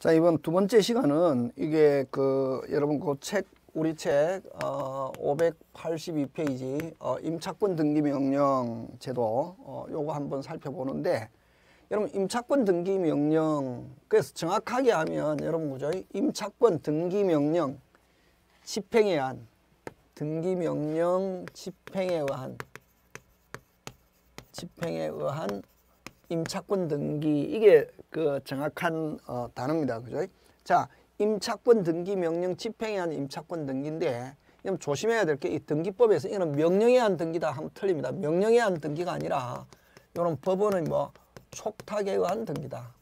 자 이번 두 번째 시간은 이게 그 여러분 그 책 우리 책 어, 582페이지 어, 임차권 등기 명령 제도 어, 요거 한번 살펴보는데 여러분 임차권 등기 명령 그래서 정확하게 하면 여러분 그죠 임차권 등기 명령 집행에 의한 등기 명령 집행에 의한 집행에 의한 임차권 등기 이게 그 정확한 어, 단어입니다. 그죠? 자, 임차권 등기 명령 집행에 한 임차권 등기인데 이건 조심해야 될 게 이 등기법에서 이런 명령에 한 등기다 하면 틀립니다. 명령에 한 등기가 아니라 이런 법원의 뭐 촉탁에 의한 등기다.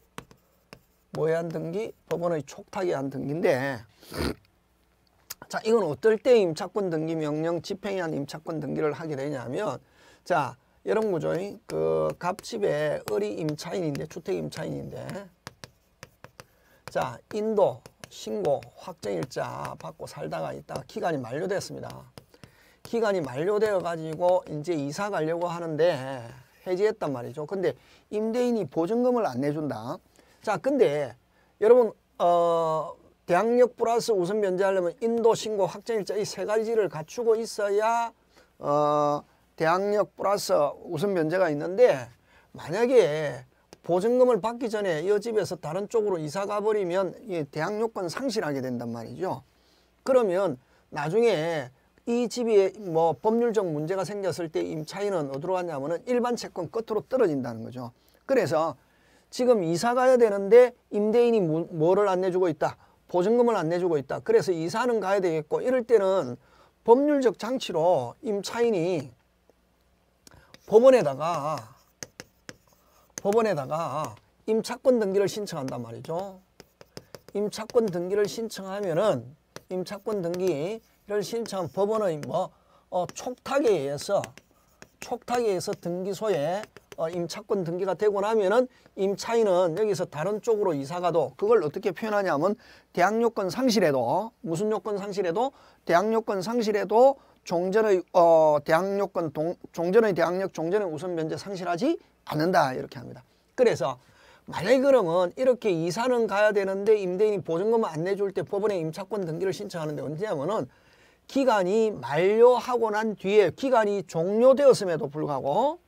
뭐에 한 등기? 법원의 촉탁에 의한 등기인데 자 이건 어떨 때 임차권 등기 명령 집행에 한 임차권 등기를 하게 되냐면 자 이런 거죠. 그 갑집에 을이 임차인인데 주택 임차인인데 자 인도 신고 확정일자 받고 살다가 있다가 기간이 만료됐습니다. 기간이 만료되어 가지고 이제 이사 가려고 하는데 해지했단 말이죠. 근데 임대인이 보증금을 안 내준다. 자 근데 여러분 어 대항력 플러스 우선 면제하려면 인도 신고 확정일자 이 세 가지를 갖추고 있어야 어 대항력 플러스 우선 면제가 있는데 만약에 보증금을 받기 전에 이 집에서 다른 쪽으로 이사 가버리면 대항 요건 상실하게 된단 말이죠. 그러면 나중에 이 집이 뭐 법률적 문제가 생겼을 때 임차인은 어디로 갔냐면은 일반 채권 끝으로 떨어진다는 거죠. 그래서 지금 이사 가야 되는데 임대인이 뭐를 안 내주고 있다. 보증금을 안 내주고 있다. 그래서 이사는 가야 되겠고 이럴 때는 법률적 장치로 임차인이 법원에다가 법원에다가 임차권 등기를 신청한단 말이죠. 임차권 등기를 신청하면은 임차권 등기를 신청한 법원의 뭐 어, 촉탁에 의해서 촉탁에 의해서 등기소에 어, 임차권 등기가 되고 나면은 임차인은 여기서 다른 쪽으로 이사가도 그걸 어떻게 표현하냐면 대항요건 상실에도 무슨 요건 상실에도 대항요건 상실에도 종전의 어, 대항력권 동, 종전의 대항력 종전의 우선 면제 상실하지 않는다 이렇게 합니다. 그래서 만약에 그러면 이렇게 이사는 가야 되는데 임대인이 보증금을 안 내줄 때 법원에 임차권 등기를 신청하는데 언제냐면은 기간이 만료하고 난 뒤에 기간이 종료되었음에도 불구하고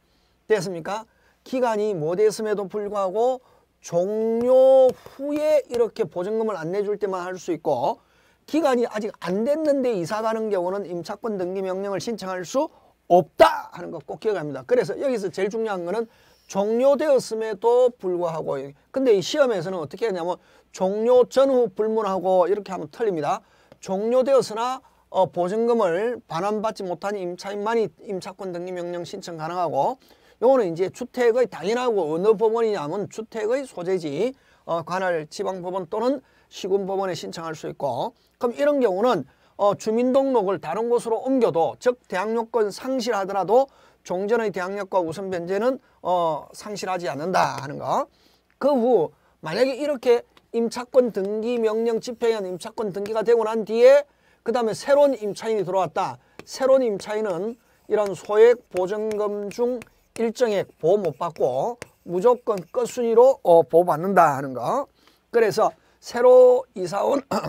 됐습니까? 기간이 뭐 됐음에도 불구하고 종료 후에 이렇게 보증금을 안 내줄 때만 할 수 있고 기간이 아직 안 됐는데 이사 가는 경우는 임차권 등기 명령을 신청할 수 없다 하는 거 꼭 기억합니다. 그래서 여기서 제일 중요한 거는 종료되었음에도 불구하고 근데 이 시험에서는 어떻게 하냐면 종료 전후 불문하고 이렇게 하면 틀립니다. 종료되었으나 어, 보증금을 반환받지 못한 임차인만이 임차권 등기 명령 신청 가능하고 요거는 이제 주택의 당연하고 어느 법원이냐면 주택의 소재지 어, 관할 지방법원 또는 시군법원에 신청할 수 있고 그럼 이런 경우는 어, 주민등록을 다른 곳으로 옮겨도 즉 대항요건 상실하더라도 종전의 대항력과 우선 변제는 어, 상실하지 않는다 하는 거. 그 후 만약에 이렇게 임차권 등기 명령 집행한 임차권 등기가 되고 난 뒤에 그 다음에 새로운 임차인이 들어왔다. 새로운 임차인은 이런 소액 보증금 중 일정액 보호 못 받고 무조건 끝순위로 어, 보호받는다 하는 거. 그래서 새로 이사온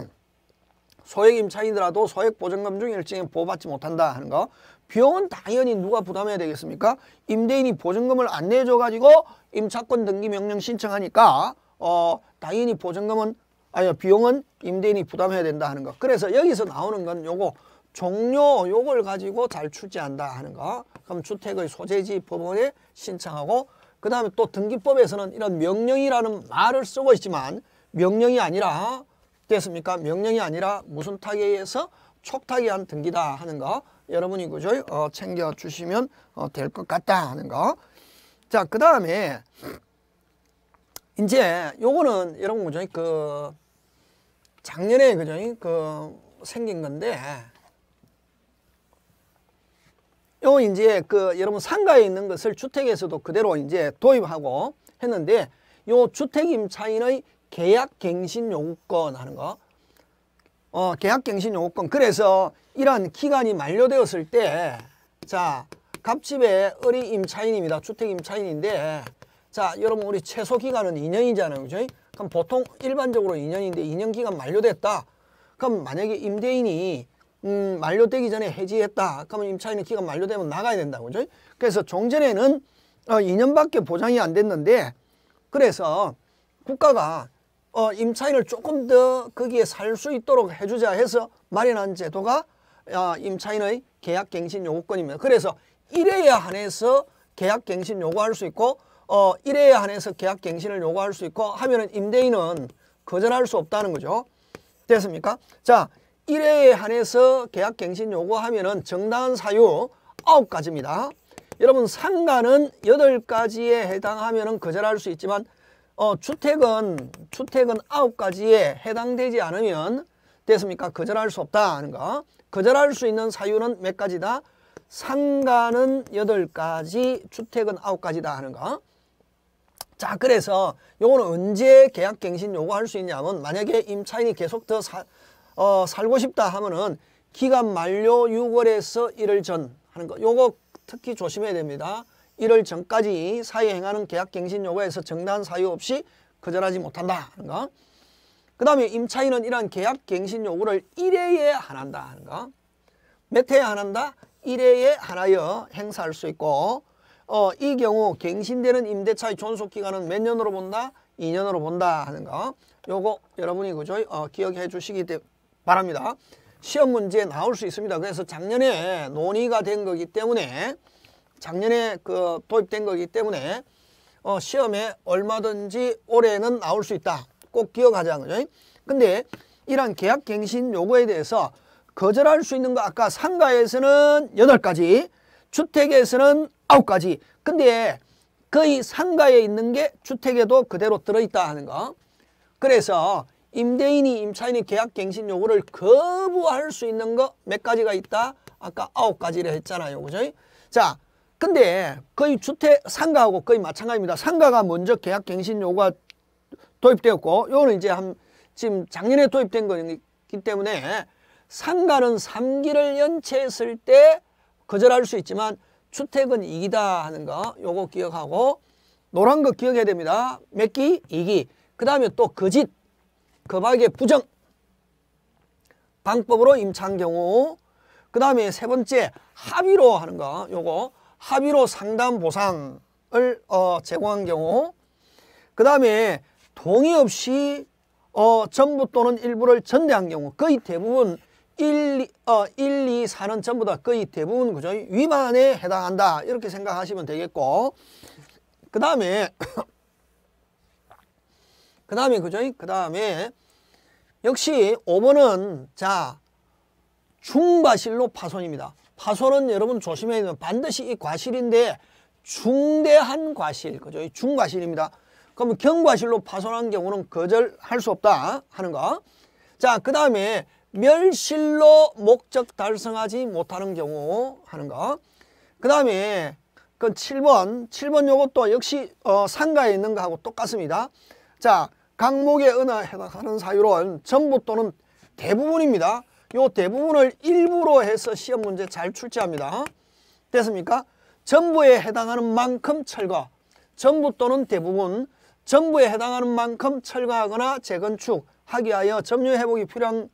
소액 임차인이라도 소액 보증금 중 일정에 보호받지 못한다 하는 거. 비용은 당연히 누가 부담해야 되겠습니까? 임대인이 보증금을 안 내줘가지고 임차권 등기 명령 신청하니까 어 당연히 보증금은 아니 비용은 임대인이 부담해야 된다 하는 거. 그래서 여기서 나오는 건 요거 종료 요걸 가지고 잘 출제한다 하는 거. 그럼 주택의 소재지 법원에 신청하고 그 다음에 또 등기법에서는 이런 명령이라는 말을 쓰고 있지만 명령이 아니라 됐습니까? 명령이 아니라 무슨 타에 서 촉탁이한 등기다 하는 거 여러분이 그죠? 어, 챙겨주시면 어, 될것 같다 하는 거. 자, 그 다음에 이제 요거는 여러분 그죠? 그 작년에 그죠? 그 생긴 건데 요 이제 그 여러분 상가에 있는 것을 주택에서도 그대로 이제 도입하고 했는데 요 주택 임차인의 계약갱신요구권 하는 거. 어, 계약갱신요구권. 그래서 이런 기간이 만료되었을 때, 자, 갑집의 을이 임차인입니다. 주택 임차인인데, 자, 여러분 우리 최소 기간은 2년이잖아요. 그죠? 그럼 보통 일반적으로 2년인데 2년 기간 만료됐다. 그럼 만약에 임대인이 음, 만료되기 전에 해지했다. 그러면 임차인의 기간 만료되면 나가야 된다 그죠? 그래서 종전에는 어, 2년밖에 보장이 안 됐는데 그래서 국가가 어, 임차인을 조금 더 거기에 살 수 있도록 해주자 해서 마련한 제도가 어, 아, 임차인의 계약갱신 요구권입니다. 그래서 1회에 한해서 계약갱신 요구할 수 있고 어, 일회에 한해서 계약갱신을 요구할 수 있고 하면 은 임대인은 거절할 수 없다는 거죠. 됐습니까? 자, 1회에 한해서 계약갱신 요구하면 은 정당한 사유 9 가지입니다 여러분 상가는 8 가지에 해당하면 은 거절할 수 있지만 어, 주택은 주택은 아홉 가지에 해당되지 않으면 됐습니까? 거절할 수 없다 하는 거. 거절할 수 있는 사유는 몇 가지다? 상가는 여덟 가지 주택은 아홉 가지다 하는 거. 자, 그래서 요거는 언제 계약 갱신 요구할 수 있냐면 만약에 임차인이 계속 더 사, 어, 살고 싶다 하면은 기간 만료 6월에서 1월전 하는 거. 요거 특히 조심해야 됩니다. 1월 전까지 사유에 행하는 계약갱신 요구에서 정당한 사유 없이 거절하지 못한다 하는가 그 다음에 임차인은 이러한 계약갱신 요구를 1회에 한한다 하는가 몇 회에 한한다? 1회에 한하여 행사할 수 있고 어, 이 경우 갱신되는 임대차의 존속기간은 몇 년으로 본다? 2년으로 본다 하는 거 요거 여러분이 그죠? 어, 기억해 주시기 바랍니다 시험 문제에 나올 수 있습니다 그래서 작년에 논의가 된 거기 때문에 작년에 그 도입된 거기 때문에 어, 시험에 얼마든지 올해는 나올 수 있다. 꼭 기억하자는 거죠. 근데 이러한 계약갱신 요구에 대해서 거절할 수 있는 거 아까 상가에서는 여덟 가지 주택에서는 아홉 가지 근데 거의 상가에 있는 게 주택에도 그대로 들어있다 하는 거. 그래서 임대인이 임차인이 계약갱신 요구를 거부할 수 있는 거 몇 가지가 있다? 아까 아홉 가지를 했잖아요. 그죠? 자, 근데 거의 주택 상가하고 거의 마찬가지입니다. 상가가 먼저 계약 갱신 요구가 도입되었고 요거는 이제 한 지금 작년에 도입된 거기 때문에 상가는 3기를 연체했을 때 거절할 수 있지만 주택은 2기다 하는 거 요거 기억하고 노란 거 기억해야 됩니다. 몇 기? 2기. 그 다음에 또 거짓, 거박의 부정 방법으로 임차한 경우 그 다음에 세 번째 합의로 하는 거 요거 합의로 상담 보상을 어, 제공한 경우 그 다음에 동의 없이 어, 전부 또는 일부를 전대한 경우 거의 대부분 1, 어, 1, 2, 4는 전부 다 거의 대부분 그죠? 위반에 해당한다 이렇게 생각하시면 되겠고 그 다음에 그 다음에 그죠? 그 다음에 역시 5번은 자 중과실로 파손입니다. 파손은 여러분 조심해야 돼요. 반드시 이 과실인데 중대한 과실, 그죠? 중과실입니다. 그러면 경과실로 파손한 경우는 거절할 수 없다 하는 거. 자, 그 다음에 멸실로 목적 달성하지 못하는 경우 하는 거. 그 다음에 그 7번, 7번 요것도 역시 어, 상가에 있는 거하고 똑같습니다. 자, 각목의 은하 해당하는 사유로 전부 또는 대부분입니다. 요 대부분을 일부로 해서 시험 문제 잘 출제합니다. 됐습니까? 전부에 해당하는 만큼 철거, 전부 또는 대부분, 전부에 해당하는 만큼 철거하거나 재건축, 하기 위하여 점유 회복이 필요한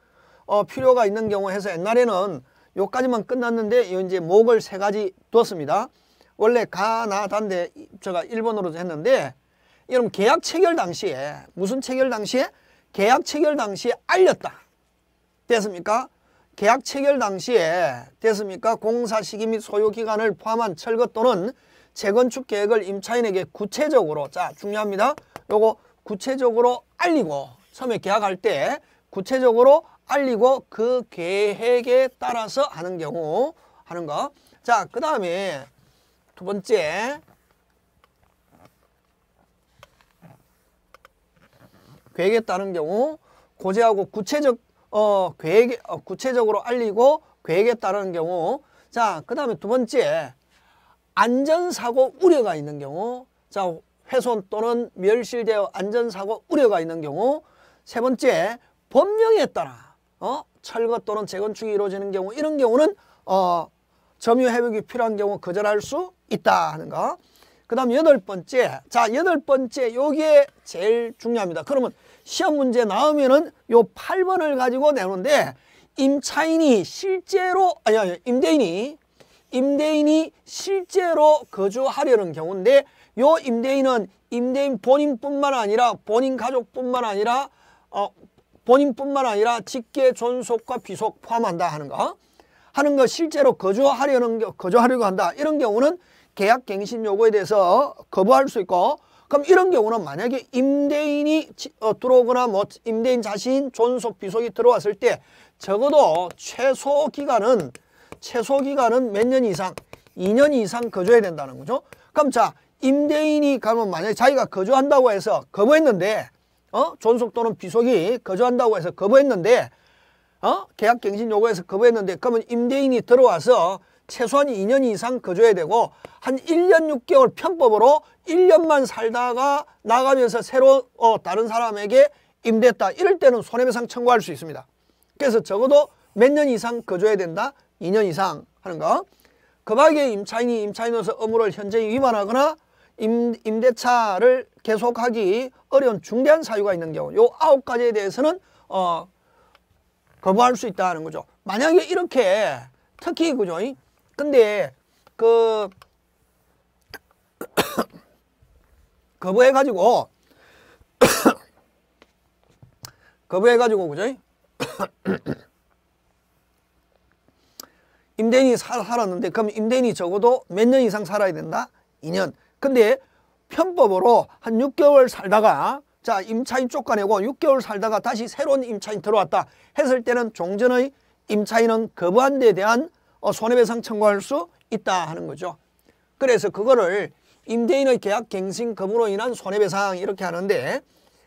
어, 필요가 있는 경우해서 옛날에는 요까지만 끝났는데 요 이제 목을 세 가지 뒀습니다. 원래 가나단데 제가 일본어로 했는데 여러분 계약 체결 당시에 무슨 체결 당시에 계약 체결 당시에 알렸다. 됐습니까? 계약 체결 당시에 됐습니까? 공사 시기 및 소요 기간을 포함한 철거 또는 재건축 계획을 임차인에게 구체적으로 자 중요합니다. 요거 구체적으로 알리고 처음에 계약할 때 구체적으로 알리고 그 계획에 따라서 하는 경우 하는 거. 자, 그 다음에 두 번째 계획에 따른 경우 고지하고 구체적 어, 계획, 어, 구체적으로 알리고 계획에 따르는 경우 자, 그 다음에 두 번째 안전사고 우려가 있는 경우 자, 훼손 또는 멸실되어 안전사고 우려가 있는 경우 세 번째 법령에 따라 어, 철거 또는 재건축이 이루어지는 경우 이런 경우는 어, 점유 회복이 필요한 경우 거절할 수 있다 하는 거. 그 다음 여덟 번째 자 여덟 번째 여기에 제일 중요합니다. 그러면 시험 문제 나오면은 요 8번을 가지고 내오는데 임차인이 실제로 아니 아니 임대인이 임대인이 실제로 거주하려는 경우인데 요 임대인은 임대인 본인뿐만 아니라 본인 가족뿐만 아니라 어 본인뿐만 아니라 직계 존속과 비속 포함한다 하는 거 하는 거 실제로 거주하려는 거주하려고 한다 이런 경우는 계약 갱신 요구에 대해서 거부할 수 있고 그럼 이런 경우는 만약에 임대인이 어, 들어오거나 뭐 임대인 자신 존속 비속이 들어왔을 때 적어도 최소 기간은 최소 기간은 몇 년 이상 2년 이상 거주해야 된다는 거죠. 그럼 자 임대인이 가면 만약에 자기가 거주한다고 해서 거부했는데 어 존속 또는 비속이 거주한다고 해서 거부했는데 어 계약 갱신 요구해서 거부했는데 그러면 임대인이 들어와서 최소한 2년 이상 거주해야 되고 한 1년 6개월 편법으로 1년만 살다가 나가면서 새로 어, 다른 사람에게 임대했다. 이럴 때는 손해배상 청구할 수 있습니다. 그래서 적어도 몇 년 이상 거주해야 된다. 2년 이상 하는 거. 급하게 임차인이 임차인으로서 의무를 현저히 위반하거나 임, 임대차를 계속하기 어려운 중대한 사유가 있는 경우 요 아홉 가지에 대해서는 어, 거부할 수 있다는 거죠. 만약에 이렇게 특히 그죠? 근데 그 거부해가지고 거부해가지고 그죠? 임대인이 살, 살았는데 그럼 임대인이 적어도 몇 년 이상 살아야 된다? 2년. 근데 편법으로 한 6개월 살다가 자 임차인 쫓아내고 6개월 살다가 다시 새로운 임차인 들어왔다 했을 때는 종전의 임차인은 거부한 데 대한 어, 손해배상 청구할 수 있다 하는 거죠. 그래서 그거를 임대인의 계약 갱신 금으로 인한 손해배상 이렇게 하는데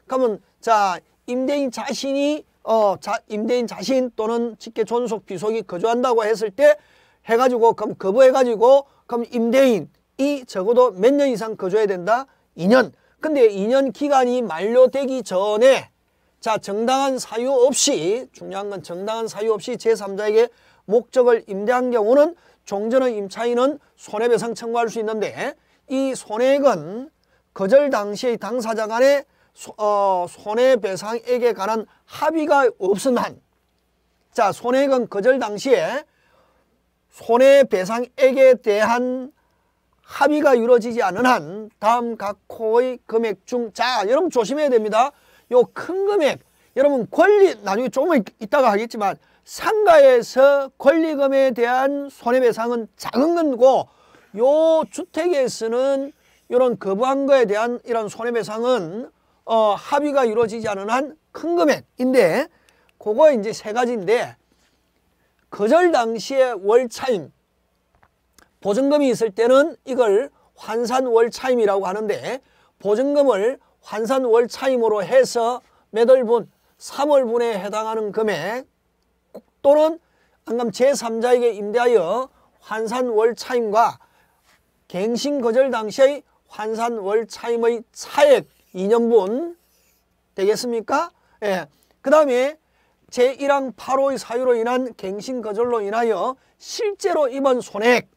그러면 자 임대인 자신이 어 자, 임대인 자신 또는 직계 존속 비속이 거주한다고 했을 때 해가지고 그럼 거부해가지고 그럼 임대인이 적어도 몇 년 이상 거주해야 된다 2년 근데 2년 기간이 만료되기 전에 자 정당한 사유 없이 중요한 건 정당한 사유 없이 제3자에게 목적을 임대한 경우는 종전의 임차인은 손해배상 청구할 수 있는데 이 손해액은 거절 당시의 당사자 간의 어, 손해배상액에 관한 합의가 없은 한, 자 손해액은 거절 당시에 손해배상액에 대한 합의가 이루어지지 않은 한 다음 각호의 금액 중 자 여러분 조심해야 됩니다. 요 큰 금액 여러분 권리 나중에 조금 있다가 하겠지만 상가에서 권리금에 대한 손해배상은 작은 건고 요 주택에서는 이런 거부한 거에 대한 이런 손해배상은 어, 합의가 이루어지지 않은 한 큰 금액인데 그거 이제 세 가지인데 거절 당시에 월차임 보증금이 있을 때는 이걸 환산 월차임이라고 하는데 보증금을 환산 월차임으로 해서 매달 분 3월분에 해당하는 금액 또는 안감 제3자에게 임대하여 환산월 차임과 갱신거절 당시의 환산월 차임의 차액 2년분 되겠습니까? 예. 그 다음에 제1항 8호의 사유로 인한 갱신거절로 인하여 실제로 입은 손액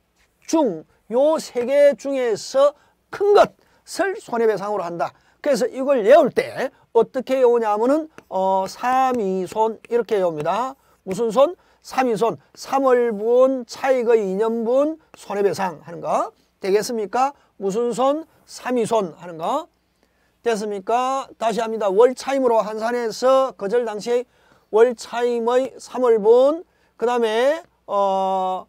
중요 세 개 중에서 큰 것을 손해배상으로 한다. 그래서 이걸 외울 때 어떻게 외우냐면은 하 어, 삼이손 이렇게 외웁니다. 무슨 손? 3위손 3월분 차익의 2년분 손해배상 하는 거 되겠습니까? 무슨 손? 3위손 하는 거 됐습니까? 다시 합니다. 월차임으로 환산해서 거절 당시 월차임의 3월분 그 다음에 어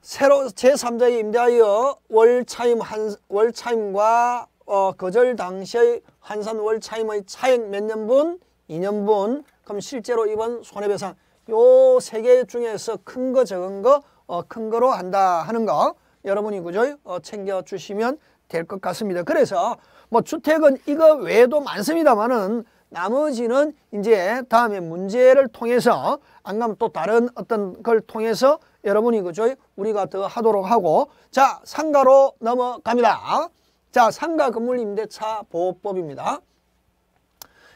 새로 제3자에 임대하여 월차임 한 월차임과 어 거절 당시의 환산 월차임의 차액 몇 년분? 2년분 그럼 실제로 이번 손해배상 요 세 개 중에서 큰 거 적은 거, 어, 큰 거로 한다 하는 거 여러분이 그죠? 어, 챙겨주시면 될 것 같습니다. 그래서 뭐 주택은 이거 외에도 많습니다만은 나머지는 이제 다음에 문제를 통해서 안 가면 또 다른 어떤 걸 통해서 여러분이 그죠? 우리가 더 하도록 하고 자 상가로 넘어갑니다. 자 상가 건물 임대차 보호법입니다.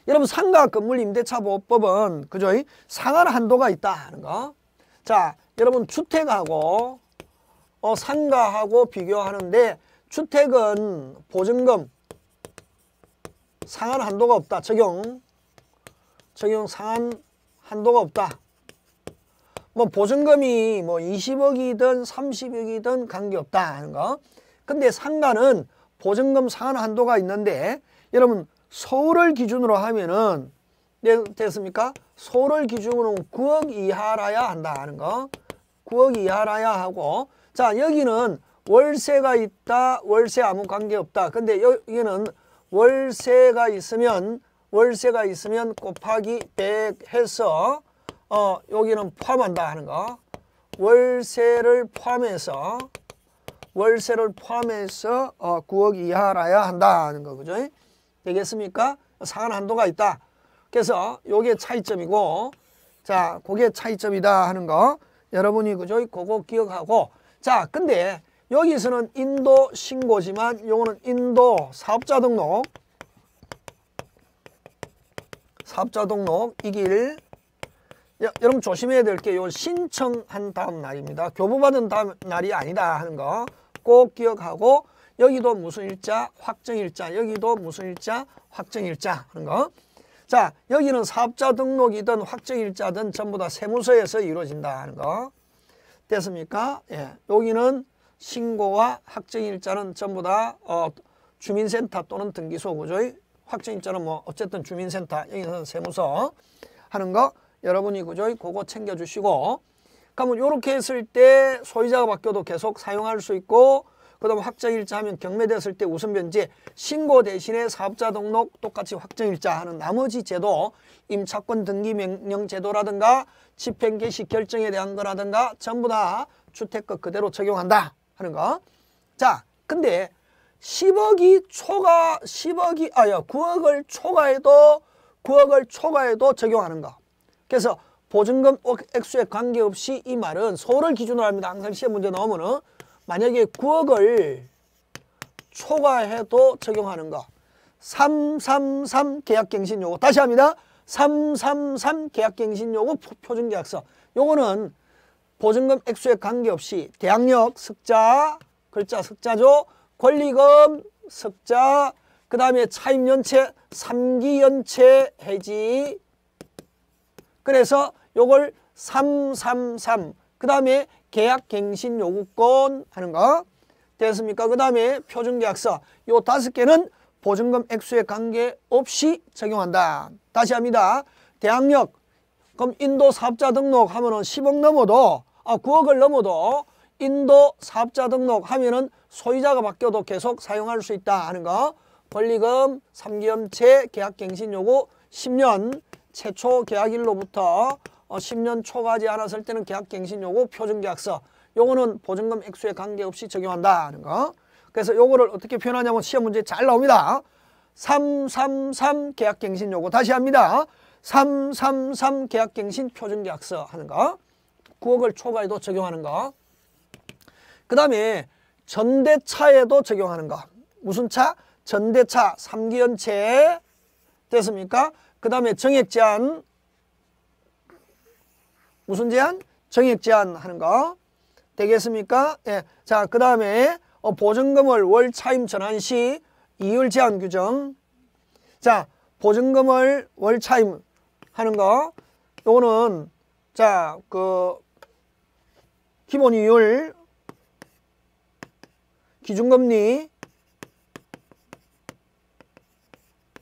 여러분 상가 건물 임대차 보호법은 그죠? 상한 한도가 있다는 하 거. 자, 여러분 주택하고 어, 상가하고 비교하는데 주택은 보증금 상한 한도가 없다. 적용 적용 상한 한도가 없다. 뭐 보증금이 뭐 20억이든 30억이든 관계없다 하는 거. 근데 상가는 보증금 상한 한도가 있는데 여러분 서울을 기준으로 하면은 네, 됐습니까? 서울을 기준으로 9억 이하라야 한다는 거. 9억 이하라야 하고 자 여기는 월세가 있다 월세 아무 관계없다 근데 여기는 월세가 있으면 월세가 있으면 곱하기 100 해서 어 여기는 포함한다 하는 거 월세를 포함해서 월세를 포함해서 어 9억 이하라야 한다 하는 거 그죠? 되겠습니까? 상한 한도가 있다. 그래서 요게 차이점이고 자, 그게 차이점이다 하는 거 여러분이 그죠? 그거 기억하고 자, 근데 여기서는 인도 신고지만 요거는 인도 사업자 등록 사업자 등록 이길 여, 여러분 조심해야 될 게 요 신청한 다음 날입니다. 교부받은 다음 날이 아니다 하는 거 꼭 기억하고 여기도 무슨 일자? 확정일자. 여기도 무슨 일자? 확정일자 하는 거. 자, 여기는 사업자 등록이든 확정일자든 전부 다 세무서에서 이루어진다 하는 거. 됐습니까? 예. 여기는 신고와 확정일자는 전부 다 어, 주민센터 또는 등기소 그죠? 확정일자는 뭐 어쨌든 주민센터 여기는 세무서 하는 거 여러분이 그죠? 그거 챙겨주시고 그러면 이렇게 했을 때 소유자가 바뀌어도 계속 사용할 수 있고 그 다음 확정일자 하면 경매되었을 때 우선변제 신고 대신에 사업자 등록 똑같이 확정일자 하는 나머지 제도 임차권 등기 명령 제도라든가 집행 개시 결정에 대한 거라든가 전부 다 주택급 그대로 적용한다 하는 거. 자, 근데 10억이 초과 10억이 아야 9억을 초과해도 9억을 초과해도 적용하는 거. 그래서 보증금 액수에 관계없이 이 말은 서울을 기준으로 합니다. 항상 시험 문제 나오면은 만약에 9억을 초과해도 적용하는가 333 계약갱신 요구 다시 합니다 333 계약갱신 요구 표준계약서 요거는 보증금 액수에 관계없이 대항력 석자 글자 석자죠 권리금 석자 그 다음에 차임연체 3기 연체 해지 그래서 요걸 333그 다음에 계약 갱신 요구권 하는 거 됐습니까? 그 다음에 표준계약서 요 다섯 개는 보증금 액수에 관계없이 적용한다. 다시 합니다. 대항력 그럼 인도 사업자 등록 하면은 10억 넘어도 아 9억을 넘어도 인도 사업자 등록 하면은 소유자가 바뀌어도 계속 사용할 수 있다 하는 거 권리금 3개월체 계약 갱신 요구 10년 최초 계약일로부터 어, 10년 초과하지 않았을 때는 계약갱신 요구 표준계약서 요거는 보증금 액수에 관계없이 적용한다는 거 그래서 요거를 어떻게 표현하냐면 시험 문제 잘 나옵니다 333 계약갱신 요구 다시 합니다 333 계약갱신 표준계약서 하는 거 9억을 초과해도 적용하는 거그 다음에 전대차에도 적용하는 거 무슨 차? 전대차 3기연체 됐습니까? 그 다음에 정액제한 무슨 제한? 정액 제한 하는 거. 되겠습니까? 예. 자, 그 다음에 어, 보증금을 월 차임 전환 시 이율 제한 규정. 자, 보증금을 월 차임 하는 거. 요거는 자, 그 기본 이율 기준금리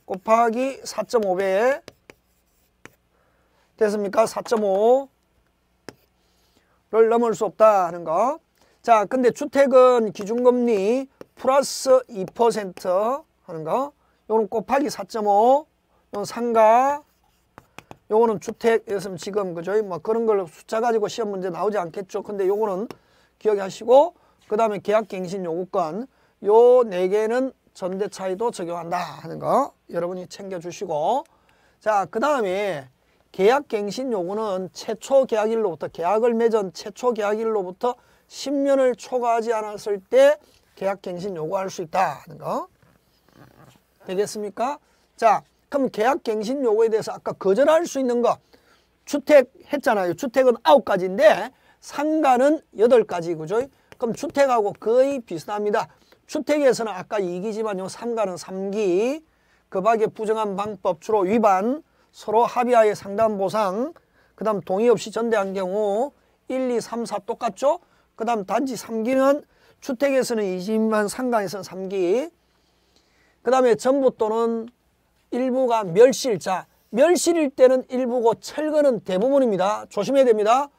곱하기 4.5배 됐습니까? 4.5를 넘을 수 없다 하는 거. 자, 근데 주택은 기준금리 플러스 2% 하는 거. 요는 거 곱하기 4.5. 요는 거 상가. 요거는 주택이었으면 지금 그죠? 뭐 그런 걸로 숫자 가지고 시험 문제 나오지 않겠죠. 근데 요거는 기억하시고 그다음에 계약갱신 요구권 요 네 개는 전대 차이도 적용한다 하는 거 여러분이 챙겨 주시고 자, 그다음에 계약갱신 요구는 최초 계약일로부터 계약을 맺은 최초 계약일로부터 10년을 초과하지 않았을 때 계약갱신 요구할 수 있다는 거 되겠습니까? 자 그럼 계약갱신 요구에 대해서 아까 거절할 수 있는 거 주택 했잖아요. 주택은 아홉 가지인데 상가는 여덟 가지 그죠? 그럼 주택하고 거의 비슷합니다. 주택에서는 아까 이기지만요 상가는 삼기그 밖에 부정한 방법 주로 위반 서로 합의하에 상담 보상 그 다음 동의 없이 전대한 경우 1, 2, 3, 4 똑같죠? 그 다음 단지 3기는 주택에서는 20만 상가에서는 3기 그 다음에 전부 또는 일부가 멸실자 멸실일 때는 일부고 철거는 대부분입니다. 조심해야 됩니다.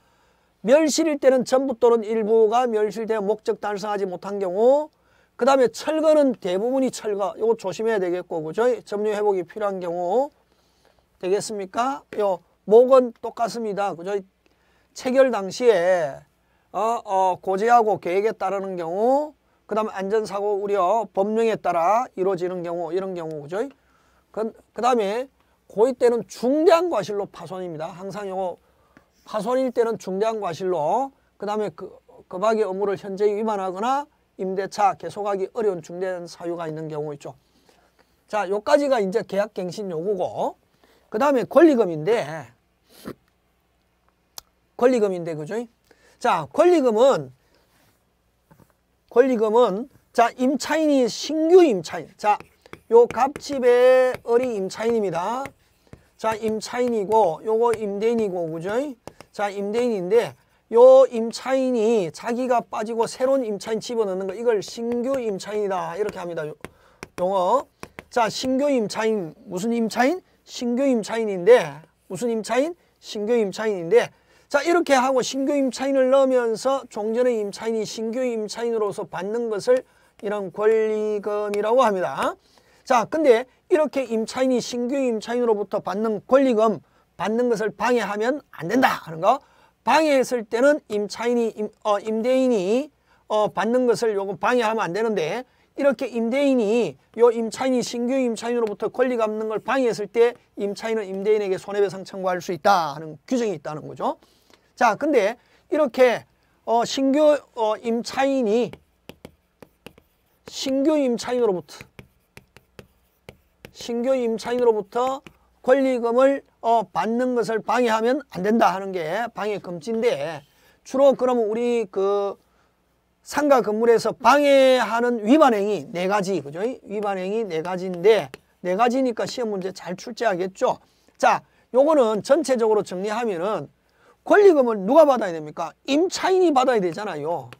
멸실일 때는 전부 또는 일부가 멸실되어 목적 달성하지 못한 경우 그 다음에 철거는 대부분이 철거 이거 조심해야 되겠고 그죠? 점유 회복이 필요한 경우 되겠습니까? 요 목은 똑같습니다. 그죠? 체결 당시에 어, 어, 고지하고 계획에 따르는 경우 그 다음에 안전사고 우려 법령에 따라 이루어지는 경우 이런 경우 그죠? 그, 다음에 고의 때는 중대한 과실로 파손입니다. 항상 요 파손일 때는 중대한 과실로 그다음에 그 다음에 급하게 업무를 현재 위반하거나 임대차 계속하기 어려운 중대한 사유가 있는 경우 있죠. 자, 요까지가 이제 계약갱신 요구고 그 다음에 권리금인데 권리금인데 그죠? 자 권리금은 권리금은 자 임차인이 신규 임차인 자요 갑집의 어리 임차인입니다. 자 임차인이고 요거 임대인이고 그죠? 자 임대인인데 요 임차인이 자기가 빠지고 새로운 임차인 집어넣는 거 이걸 신규 임차인이다 이렇게 합니다. 용어 자 신규 임차인 무슨 임차인? 신규 임차인인데 무슨 임차인? 신규 임차인인데 자 이렇게 하고 신규 임차인을 넣으면서 종전의 임차인이 신규 임차인으로서 받는 것을 이런 권리금이라고 합니다. 자 근데 이렇게 임차인이 신규 임차인으로부터 받는 권리금 받는 것을 방해하면 안 된다 하는 거 방해했을 때는 임차인이 임, 어, 임대인이 어, 받는 것을 요거 방해하면 안 되는데 이렇게 임대인이 요 임차인이 신규 임차인으로부터 권리가 없는 걸 방해했을 때 임차인은 임대인에게 손해배상 청구할 수 있다 하는 규정이 있다는 거죠. 자, 근데 이렇게 어, 신규 어, 임차인이 신규 임차인으로부터 신규 임차인으로부터 권리금을 어, 받는 것을 방해하면 안 된다 하는 게 방해 금지인데 주로 그러면 우리 그 상가 건물에서 방해하는 위반행위 네 가지 그죠? 위반행위 네 가지인데 네 가지니까 시험 문제 잘 출제하겠죠. 자, 요거는 전체적으로 정리하면은 권리금을 누가 받아야 됩니까? 임차인이 받아야 되잖아요.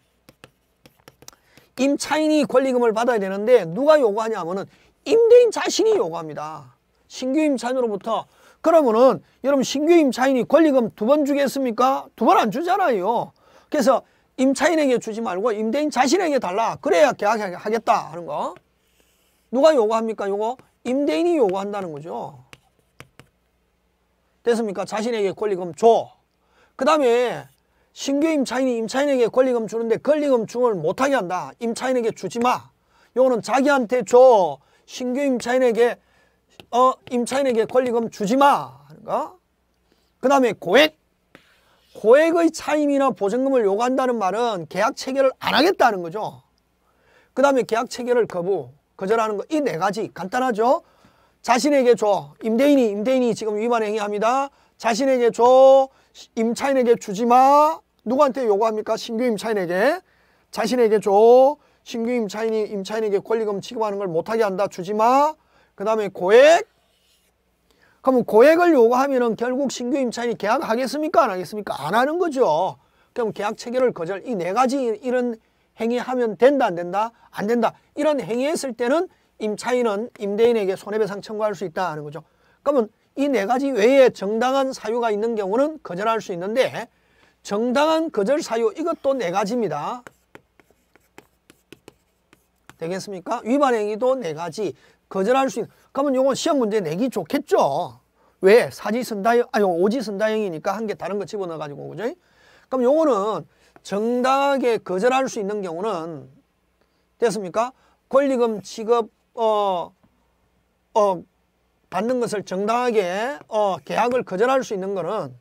임차인이 권리금을 받아야 되는데 누가 요구하냐면은 임대인 자신이 요구합니다. 신규 임차인으로부터 그러면은 여러분 신규 임차인이 권리금 두 번 주겠습니까? 두 번 안 주잖아요. 그래서 임차인에게 주지 말고 임대인 자신에게 달라. 그래야 계약하겠다 하는 거. 누가 요구합니까? 요거 임대인이 요구한다는 거죠. 됐습니까? 자신에게 권리금 줘. 그 다음에 신규 임차인이 임차인에게 권리금 주는데 권리금 중을 못하게 한다. 임차인에게 주지 마. 요거는 자기한테 줘. 신규 임차인에게 어 임차인에게 권리금 주지 마. 하는 거. 그 다음에 고액 고액의 차임이나 보증금을 요구한다는 말은 계약 체결을 안 하겠다는 거죠. 그 다음에 계약 체결을 거부, 거절하는 거 이 네 가지 간단하죠. 자신에게 줘. 임대인이 임대인이 지금 위반 행위합니다. 자신에게 줘. 임차인에게 주지 마. 누구한테 요구합니까? 신규 임차인에게. 자신에게 줘. 신규 임차인이 임차인에게 권리금 지급하는 걸 못하게 한다. 주지 마. 그 다음에 고액. 그러면 고액을 요구하면은 결국 신규 임차인이 계약하겠습니까? 안 하겠습니까? 안 하는 거죠. 그럼 계약 체결을 거절 이 네 가지 이런 행위하면 된다 안 된다 안 된다 이런 행위했을 때는 임차인은 임대인에게 손해배상 청구할 수 있다 는 거죠. 그러면 이 네 가지 외에 정당한 사유가 있는 경우는 거절할 수 있는데 정당한 거절 사유 이것도 네 가지입니다. 되겠습니까? 위반 행위도 네 가지 거절할 수 있는 그러면 이건 시험 문제 내기 좋겠죠. 왜? 사지 선다형, 아니 오지 선다형이니까 한 개 다른 거 집어넣어가지고 그죠? 그럼 요거는 정당하게 거절할 수 있는 경우는 됐습니까? 권리금 취급 어, 어, 받는 것을 정당하게 어, 계약을 거절할 수 있는 거는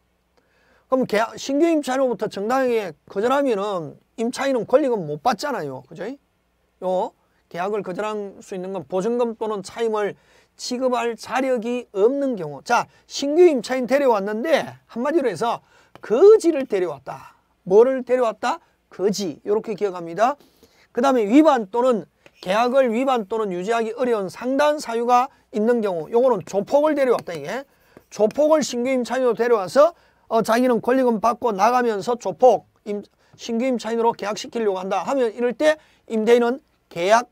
그럼 계약, 신규 임차인으로부터 정당하게 거절하면은 임차인은 권리금 못 받잖아요. 그죠? 요 계약을 거절할 수 있는 건 보증금 또는 차임을 취급할 자력이 없는 경우 자 신규 임차인 데려왔는데 한마디로 해서 거지를 데려왔다 뭐를 데려왔다 거지 이렇게 기억합니다 그 다음에 위반 또는 계약을 위반 또는 유지하기 어려운 상단 사유가 있는 경우 요거는 조폭을 데려왔다 이게 조폭을 신규 임차인으로 데려와서 어, 자기는 권리금 받고 나가면서 조폭 임, 신규 임차인으로 계약시키려고 한다 하면 이럴 때 임대인은 계약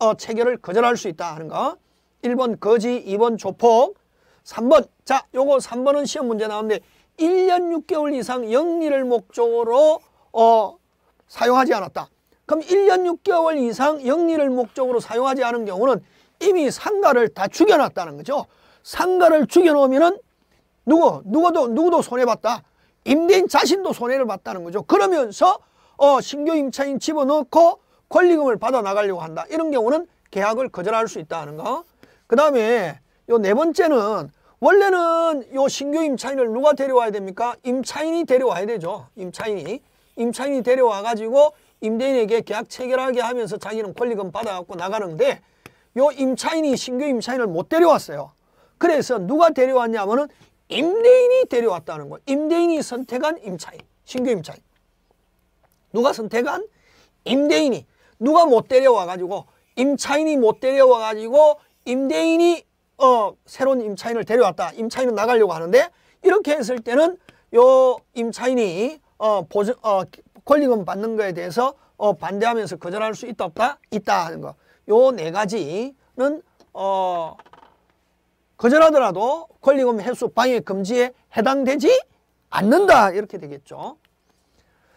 어, 체결을 거절할 수 있다 하는 거 1번 거지, 2번 조폭, 3번. 자, 요거 3번은 시험 문제 나오는데 1년 6개월 이상 영리를 목적으로 어, 사용하지 않았다. 그럼 1년 6개월 이상 영리를 목적으로 사용하지 않은 경우는 이미 상가를 다 죽여놨다는 거죠. 상가를 죽여놓으면은 누구, 누구도, 누구도 손해봤다. 임대인 자신도 손해를 봤다는 거죠. 그러면서 어, 신규 임차인 집어넣고 권리금을 받아 나가려고 한다. 이런 경우는 계약을 거절할 수 있다는 거. 그 다음에 요 네 번째는 원래는 요 신규 임차인을 누가 데려와야 됩니까? 임차인이 데려와야 되죠. 임차인이. 임차인이 데려와 가지고 임대인에게 계약 체결하게 하면서 자기는 권리금 받아갖고 나가는데 요 임차인이 신규 임차인을 못 데려왔어요. 그래서 누가 데려왔냐면은 임대인이 데려왔다는 거예요. 임대인이 선택한 임차인, 신규 임차인. 누가 선택한? 임대인이. 누가 못 데려와가지고 임차인이 못 데려와가지고 임대인이 어, 새로운 임차인을 데려왔다. 임차인은 나가려고 하는데 이렇게 했을 때는 요 임차인이 어, 보증, 어, 권리금 받는 거에 대해서 어, 반대하면서 거절할 수 있다 없다? 있다 하는 거. 요 네 가지는 어, 거절하더라도 권리금 회수 방해 금지에 해당되지 않는다 이렇게 되겠죠.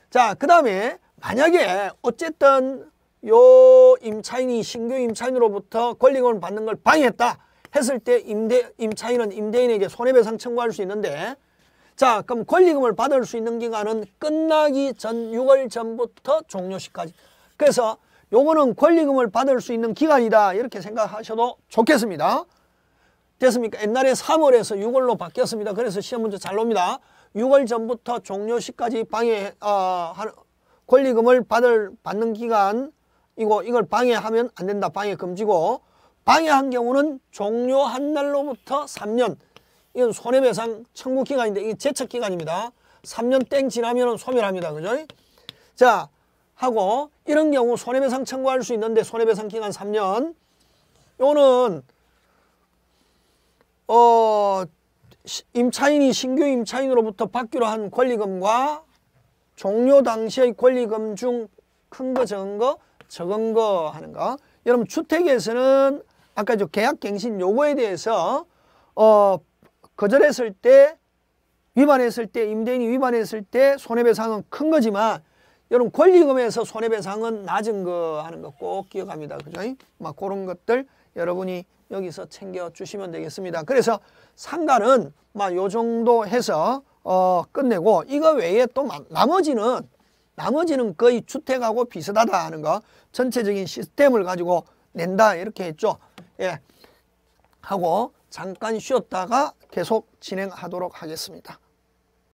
자, 그 다음에 만약에 어쨌든 요 임차인이 신규 임차인으로부터 권리금을 받는 걸 방해했다 했을 때 임대 임차인은 임대인에게 손해배상 청구할 수 있는데 자 그럼 권리금을 받을 수 있는 기간은 끝나기 전 6월 전부터 종료시까지 그래서 요거는 권리금을 받을 수 있는 기간이다 이렇게 생각하셔도 좋겠습니다 됐습니까? 옛날에 3월에서 6월로 바뀌었습니다 그래서 시험 문제 잘 놉니다 6월 전부터 종료시까지 방해 어, 권리금을 받을 받는 기간 이거 이걸 방해하면 안 된다. 방해 금지고 방해한 경우는 종료한 날로부터 3년 이건 손해배상 청구 기간인데 이게 제척 기간입니다. 3년 땡 지나면 소멸합니다. 그죠? 자 하고 이런 경우 손해배상 청구할 수 있는데 손해배상 기간 3년 요거는 어 임차인이 신규 임차인으로부터 받기로 한 권리금과 종료 당시의 권리금 중 큰 거, 적은 거 적은 거 하는 거. 여러분 주택에서는 아까 저 계약갱신 요구에 대해서 어 거절했을 때 위반했을 때 임대인이 위반했을 때 손해배상은 큰 거지만 여러분 권리금에서 손해배상은 낮은 거 하는 거 꼭 기억합니다. 그죠? 막 그런 것들 여러분이 여기서 챙겨주시면 되겠습니다. 그래서 상가는 막요 정도 해서 어 끝내고 이거 외에 또 나머지는 나머지는 거의 주택하고 비슷하다 하는 거 전체적인 시스템을 가지고 낸다 이렇게 했죠. 예. 하고 잠깐 쉬었다가 계속 진행하도록 하겠습니다.